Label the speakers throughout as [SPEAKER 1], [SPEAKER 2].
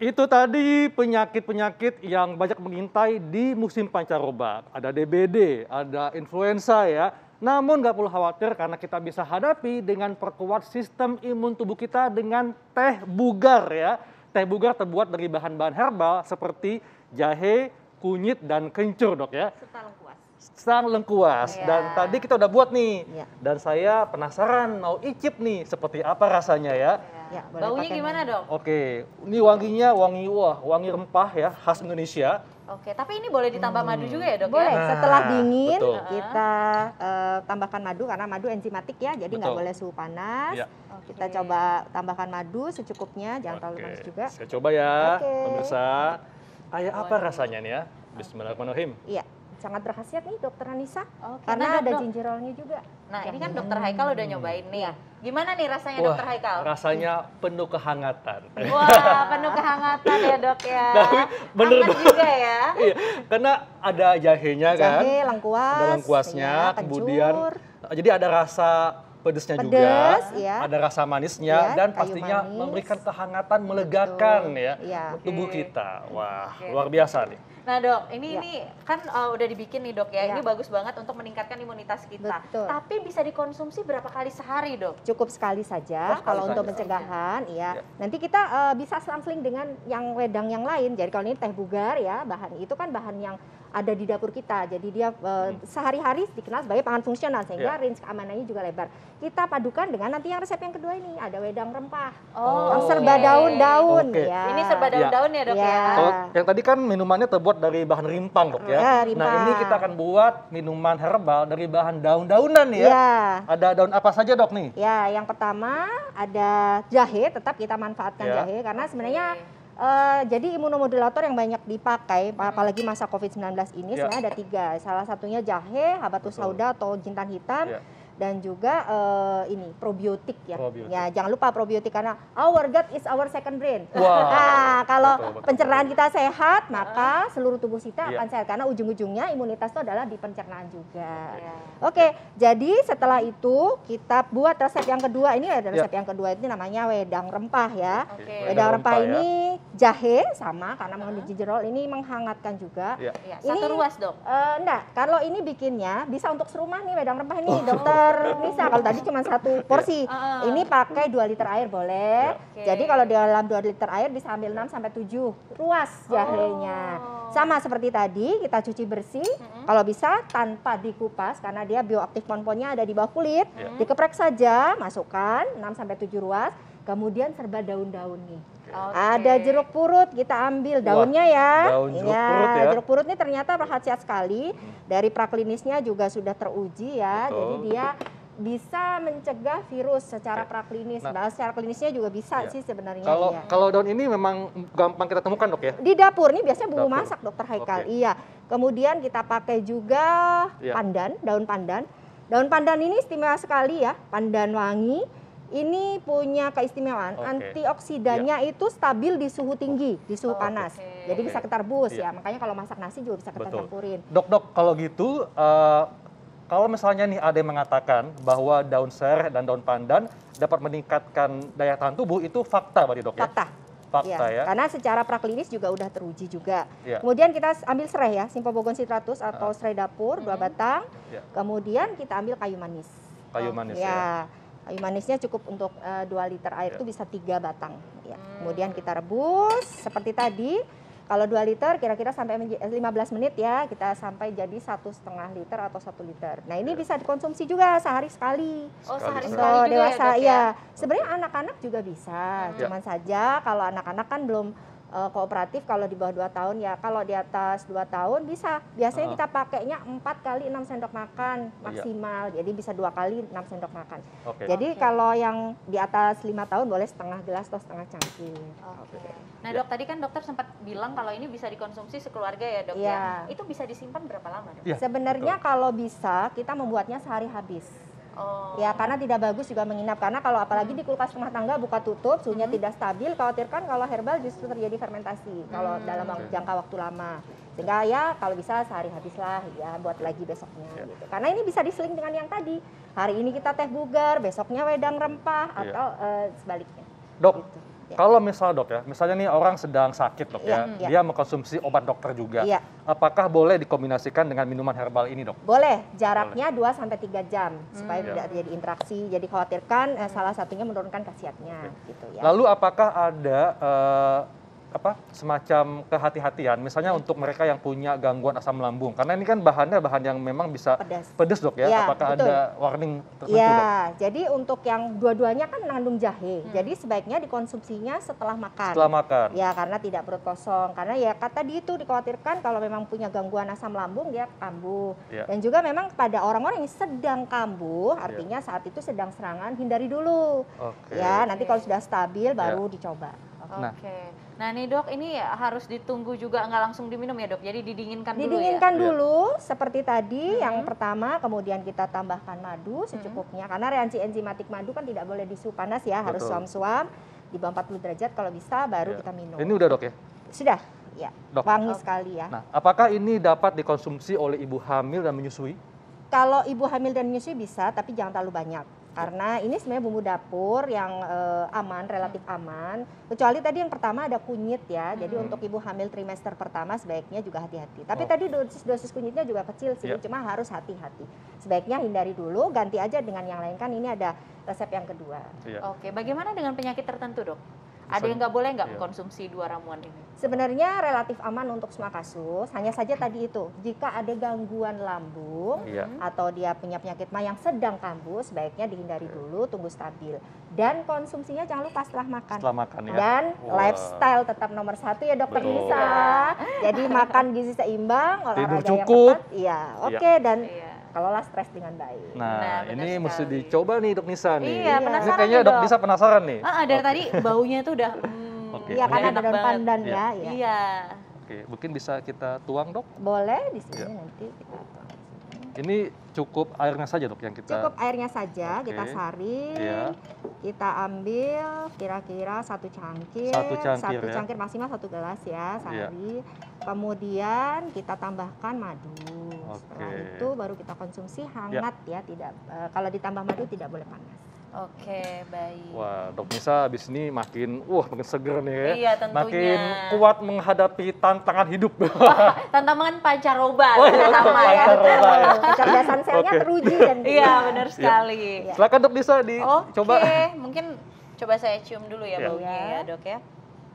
[SPEAKER 1] Itu tadi penyakit-penyakit yang banyak mengintai di musim pancaroba. Ada DBD, ada influenza ya. Namun nggak perlu khawatir karena kita bisa hadapi dengan perkuat sistem imun tubuh kita dengan teh bugar ya. Teh bugar terbuat dari bahan-bahan herbal seperti jahe, kunyit, dan kencur dok ya. Sang lengkuas. Sang lengkuas. Iya. Dan tadi kita udah buat nih. Ya. Dan saya penasaran mau icip nih seperti apa rasanya ya. ya.
[SPEAKER 2] Ya, Baunya pakai gimana dong?
[SPEAKER 1] Oke, ini wanginya wangi wah, wangi rempah ya, khas Indonesia.
[SPEAKER 2] Oke, tapi ini boleh ditambah hmm.
[SPEAKER 3] madu juga ya dok? Ya? Boleh. Ya? Nah, Setelah dingin betul. kita uh, tambahkan madu karena madu enzimatik ya, jadi nggak boleh suhu panas. Ya. Okay. Kita coba tambahkan madu secukupnya, jangan okay. terlalu panas juga. Saya
[SPEAKER 1] coba ya, okay. pemirsa. Ayah apa rasanya nih ya? Bismillahirrahmanirrahim.
[SPEAKER 2] Iya sangat berkhasiat nih dokter Anissa okay. karena nah, dok, ada gingerolnya juga. Nah ini iya. kan dokter Haikal udah hmm. nyobain nih. Ya. Gimana nih rasanya dokter Haikal? Rasanya
[SPEAKER 1] penuh kehangatan.
[SPEAKER 3] Wah
[SPEAKER 2] penuh kehangatan ya dok ya. Tapi bener Hangat juga ya.
[SPEAKER 1] iya, karena ada jahenya Jahe, kan. Jahe, lengkuas. Ada lengkuasnya, iya, kemudian eh, jadi ada rasa pedesnya Pedes, juga, ya. ada rasa manisnya ya, dan pastinya manis. memberikan kehangatan, melegakan Betul. ya, ya. tubuh kita. Wah, okay. luar biasa nih.
[SPEAKER 2] Nah dok, ini ya. ini kan uh, udah dibikin nih dok ya. ya. Ini bagus banget untuk meningkatkan imunitas kita. Betul. Tapi bisa dikonsumsi
[SPEAKER 3] berapa kali sehari dok? Cukup sekali saja. kalau untuk pencegahan, ya. ya. Nanti kita uh, bisa selang-seling dengan yang wedang yang lain. Jadi kalau ini teh bugar ya, bahan itu kan bahan yang ada di dapur kita. Jadi dia uh, hmm. sehari-hari dikenal sebagai pangan fungsional sehingga ya. range keamanannya juga lebar. Kita padukan dengan nanti yang resep yang kedua ini ada wedang rempah. Oh. serba daun-daun
[SPEAKER 1] okay. ya.
[SPEAKER 2] Ini serba ya. daun-daun ya, ya dok ya. ya.
[SPEAKER 1] yang tadi kan minumannya terbuat dari bahan rimpang dok ya. ya rimpang. Nah ini kita akan buat minuman herbal dari bahan daun-daunan ya. ya. Ada daun apa saja dok nih?
[SPEAKER 3] Ya yang pertama ada jahe tetap kita manfaatkan ya. jahe karena sebenarnya Uh, jadi imunomodulator yang banyak dipakai, hmm. apalagi masa COVID-19 ini yeah. sebenarnya ada tiga. Salah satunya jahe, habatus sauda atau jintan hitam. Yeah dan juga uh, ini probiotik ya. Probiotik. Ya, jangan lupa probiotik karena our gut is our second brain. Wow. Nah, kalau betul, betul, pencernaan kita sehat, maka ah. seluruh tubuh kita yeah. akan sehat karena ujung-ujungnya imunitas itu adalah di pencernaan juga. Oke, okay, jadi setelah itu kita buat resep yang kedua. Ini ada iya. resep yeah. yang kedua ini namanya wedang rempah ya. Okay. Wedang, wedang rempah, ya. ini jahe sama karena mengandung gingerol ah. ini menghangatkan juga. Yeah. Yeah. Satu ini, ruas, Dok. Uh, eh, enggak, kalau ini bikinnya bisa untuk serumah nih wedang rempah ini, oh. Dokter bisa. Kalau tadi cuma satu iya. porsi. Uh, Ini pakai dua liter air boleh. Iya. Okay. Jadi kalau di dalam dua liter air bisa ambil 6 sampai tujuh ruas oh. jahenya. Oh. Sama seperti tadi kita cuci bersih uh -huh. kalau bisa tanpa dikupas karena dia bioaktif ponponnya ada di bawah kulit. Iya. Dikeprek saja, masukkan 6 sampai tujuh ruas Kemudian serba daun-daun nih. Okay. Ada jeruk purut, kita ambil daunnya ya. Daun jeruk ya, purut ya. Jeruk purut ini ternyata berkhasiat sekali. Hmm. Dari praklinisnya juga sudah teruji ya. Betul. Jadi dia bisa mencegah virus secara eh, praklinis. Nah, secara klinisnya juga bisa iya. sih sebenarnya. Kalau iya.
[SPEAKER 1] kalau daun ini memang gampang kita temukan dok ya? Di
[SPEAKER 3] dapur nih biasanya bumbu masak dokter Haikal. Okay. Iya. Kemudian kita pakai juga iya. pandan, daun pandan. Daun pandan ini istimewa sekali ya, pandan wangi ini punya keistimewaan okay. antioksidannya yeah. itu stabil di suhu tinggi, di suhu oh, panas. Okay. Jadi okay. bisa ketarbus yeah. ya. Makanya kalau masak nasi juga bisa kita campurin.
[SPEAKER 1] Dok, dok, kalau gitu uh, kalau misalnya nih ada yang mengatakan bahwa daun serai dan daun pandan dapat meningkatkan daya tahan tubuh itu fakta berarti dok ya? Fakta. Fakta ya, ya. Karena
[SPEAKER 3] secara praklinis juga udah teruji juga. Ya. Kemudian kita ambil serai ya, simpobogon citratus atau uh. Ah. serai dapur dua batang. Ya. Kemudian kita ambil kayu manis. Kayu manis iya. ya. ya Kayu manisnya cukup untuk uh, eh, 2 liter air ya. itu bisa tiga batang. Ya. Hmm. Kemudian kita rebus seperti tadi. Kalau 2 liter kira-kira sampai 15 eh, menit ya kita sampai jadi satu setengah liter atau satu liter. Nah ini ya. bisa dikonsumsi juga sehari sekali. Oh sehari sekali sekali ya, dewasa ya. ya. Sebenarnya anak-anak juga bisa. Hmm. Cuman saja kalau anak-anak kan belum Eh, kooperatif kalau di bawah 2 tahun ya kalau di atas 2 tahun bisa biasanya uh. kita pakainya 4 kali 6 sendok makan iya. maksimal iya. jadi bisa dua kali 6 sendok makan okay. jadi okay. kalau yang di atas 5 tahun boleh setengah gelas atau setengah cangkir okay. okay. Gitu. nah dok
[SPEAKER 2] ya. tadi kan dokter sempat bilang kalau ini bisa dikonsumsi sekeluarga ya dok ya, ya. itu bisa disimpan berapa lama dok? Ya, sebenarnya betul.
[SPEAKER 3] kalau bisa kita membuatnya sehari habis Oh. Ya karena tidak bagus juga menginap karena kalau apalagi di kulkas rumah tangga buka tutup suhunya hmm. tidak stabil khawatirkan kalau herbal justru terjadi fermentasi hmm. kalau dalam okay. jangka waktu lama sehingga ya. ya kalau bisa sehari habislah ya buat lagi besoknya yeah. gitu. Karena ini bisa diseling dengan yang tadi hari ini kita teh bugar besoknya wedang rempah yeah. atau uh, sebaliknya.
[SPEAKER 1] Dok. Gitu. Kalau misal dok ya, misalnya nih orang sedang sakit dok iya, ya, ya. dia mengkonsumsi obat dokter juga. Ya. Apakah boleh dikombinasikan dengan minuman herbal ini dok?
[SPEAKER 3] Boleh, jaraknya boleh. 2 sampai 3 jam hmm. supaya ya. tidak iya. jadi interaksi. Jadi khawatirkan eh, salah satunya menurunkan khasiatnya okay. gitu ya.
[SPEAKER 1] Lalu apakah ada eh, apa semacam kehati-hatian misalnya untuk mereka yang punya gangguan asam lambung karena ini kan bahannya bahan yang memang bisa pedas, pedas dok ya, ya apakah betul. ada warning tertentu ya dok?
[SPEAKER 3] jadi untuk yang dua-duanya kan mengandung jahe hmm. jadi sebaiknya dikonsumsinya setelah makan setelah makan ya karena tidak perut kosong karena ya kata di itu dikhawatirkan kalau memang punya gangguan asam lambung dia kambuh ya. dan juga memang pada orang-orang yang sedang kambuh iya. artinya ya. saat itu sedang serangan hindari dulu okay. ya nanti kalau sudah stabil iya. baru ya. dicoba Nah.
[SPEAKER 2] Oke. Nah ini dok, ini harus ditunggu juga nggak langsung diminum ya dok. Jadi didinginkan, ya? didinginkan iya. dulu. Didinginkan ya? dulu
[SPEAKER 3] yeah. seperti tadi hmm. yang pertama, kemudian kita tambahkan madu secukupnya hmm. karena reaksi enzimatik madu kan tidak boleh disu panas ya, harus suam-suam di bawah 40 derajat kalau bisa baru yeah. kita minum. Ini udah dok ya? Sudah. Ya, dok. wangi sekali ya. Nah,
[SPEAKER 1] apakah ini dapat dikonsumsi oleh ibu hamil dan menyusui?
[SPEAKER 3] Kalau ibu hamil dan menyusui bisa, tapi jangan terlalu banyak karena ini sebenarnya bumbu dapur yang uh, aman relatif aman kecuali tadi yang pertama ada kunyit ya hmm. jadi untuk ibu hamil trimester pertama sebaiknya juga hati-hati tapi oh. tadi dosis dosis kunyitnya juga kecil sih yeah. cuma harus hati-hati sebaiknya hindari dulu ganti aja dengan yang lain kan ini ada resep yang kedua yeah. oke bagaimana dengan penyakit tertentu dok
[SPEAKER 2] ada yang nggak boleh nggak konsumsi
[SPEAKER 3] iya. mengkonsumsi dua ramuan ini? Sebenarnya relatif aman untuk semua kasus, hanya saja tadi itu jika ada gangguan lambung iya. atau dia punya penyakit mah yang sedang kambuh, sebaiknya dihindari iya. dulu, tunggu stabil. Dan konsumsinya jangan lupa setelah makan. Setelah makan ya. Dan wow. lifestyle tetap nomor satu ya dokter Lisa. Jadi makan gizi seimbang, olahraga yang tepat. Iya, iya. oke okay. dan. Iya kelola stres dengan baik.
[SPEAKER 1] Nah, nah ini sekali. mesti dicoba nih dok Nisa nih. Iya, iya, penasaran ini kayaknya dok Nisa penasaran nih. Ah,
[SPEAKER 2] ah dari okay. tadi baunya itu udah hmm,
[SPEAKER 1] okay. Iya, karena ada pandan ya. Iya.
[SPEAKER 2] iya. iya. Oke,
[SPEAKER 1] okay. mungkin bisa kita tuang, Dok? Boleh di sini iya. nanti kita Ini cukup airnya saja, Dok, yang kita Cukup
[SPEAKER 3] airnya saja, okay. kita saring. Iya. Kita ambil kira-kira satu cangkir. Satu cangkir, satu ya. maksimal satu gelas ya, sari. Iya. Kemudian kita tambahkan madu. Nah, okay. Setelah itu baru kita konsumsi hangat ya, ya tidak uh, kalau ditambah madu tidak boleh panas.
[SPEAKER 2] Oke, baik.
[SPEAKER 1] Wah, Dok Nisa abis ini makin, wah makin seger nih ya. Iya, tentunya. Makin kuat menghadapi tantangan hidup. Wah,
[SPEAKER 2] tantangan pancaroba. Oh, iya, sama ya. Kecerdasan selnya teruji dan Iya, benar iya. sekali. Ya. Silakan Dok
[SPEAKER 1] Nisa dicoba. Oke, okay.
[SPEAKER 2] mungkin coba saya cium dulu ya, ya. baunya ya, iya. Dok ya.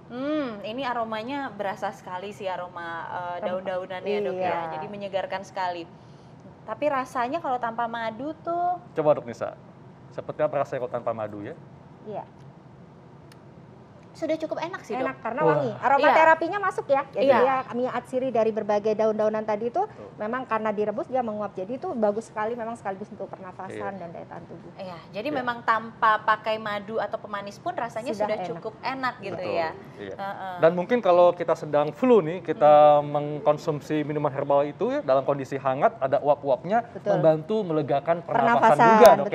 [SPEAKER 2] Hmm, ini aromanya berasa sekali sih aroma uh, eh, daun-daunannya iya. dok ya. Iya. Jadi menyegarkan sekali. Tapi rasanya kalau tanpa madu tuh.
[SPEAKER 1] Coba dok Nisa, seperti apa rasanya kalau tanpa madu ya?
[SPEAKER 2] Iya sudah cukup enak sih enak
[SPEAKER 3] dok. karena wangi aromaterapinya iya. masuk ya iya. jadi iya. ya minyak atsiri dari berbagai daun-daunan tadi itu memang karena direbus dia menguap jadi itu bagus sekali memang sekaligus untuk pernafasan iya. dan daya tahan tubuh iya jadi
[SPEAKER 2] iya. memang tanpa pakai madu atau pemanis pun rasanya sudah, sudah enak. cukup enak gitu Betul. ya iya. uh -uh.
[SPEAKER 1] dan mungkin kalau kita sedang flu nih kita hmm. mengkonsumsi minuman herbal itu ya dalam kondisi hangat ada uap-uapnya membantu melegakan pernafasan pernafasan juga dok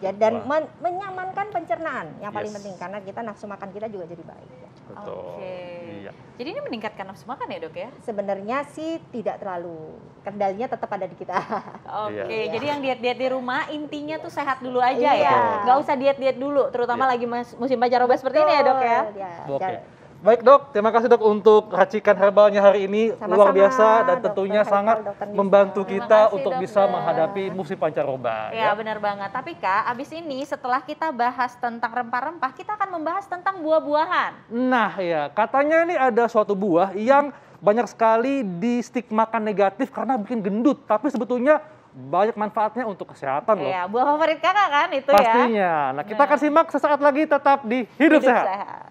[SPEAKER 2] ya.
[SPEAKER 3] Dan men menyamankan pencernaan yang paling yes. penting karena kita nafsu makan kita juga jadi baik. Ya. Betul. Okay.
[SPEAKER 2] Iya. Jadi ini meningkatkan nafsu makan ya dok ya? Sebenarnya sih tidak terlalu. Kendalinya tetap ada di kita. Oke. Iya. Jadi iya. yang diet-diet di rumah intinya tuh sehat dulu aja iya. ya. Gak usah diet-diet dulu, terutama iya. lagi musim pancaroba seperti ini ya dok ya. Iya. Oke. Okay.
[SPEAKER 1] Baik dok, terima kasih dok untuk racikan herbalnya hari ini Sama-sama, luar biasa dan tentunya dokter, sangat membantu kita kasih, untuk dokter. bisa ya. menghadapi musim pancaroba. Ya, ya
[SPEAKER 2] benar banget. Tapi kak, abis ini setelah kita bahas tentang rempah-rempah, kita akan membahas tentang buah-buahan.
[SPEAKER 1] Nah ya, katanya ini ada suatu buah yang banyak sekali distigmakan negatif karena bikin gendut, tapi sebetulnya banyak manfaatnya untuk kesehatan loh. Iya, buah
[SPEAKER 2] favorit kakak kan itu Pastinya. ya.
[SPEAKER 1] Pastinya. Nah kita nah. akan simak sesaat lagi tetap di Hidup, Hidup Sehat.
[SPEAKER 2] sehat.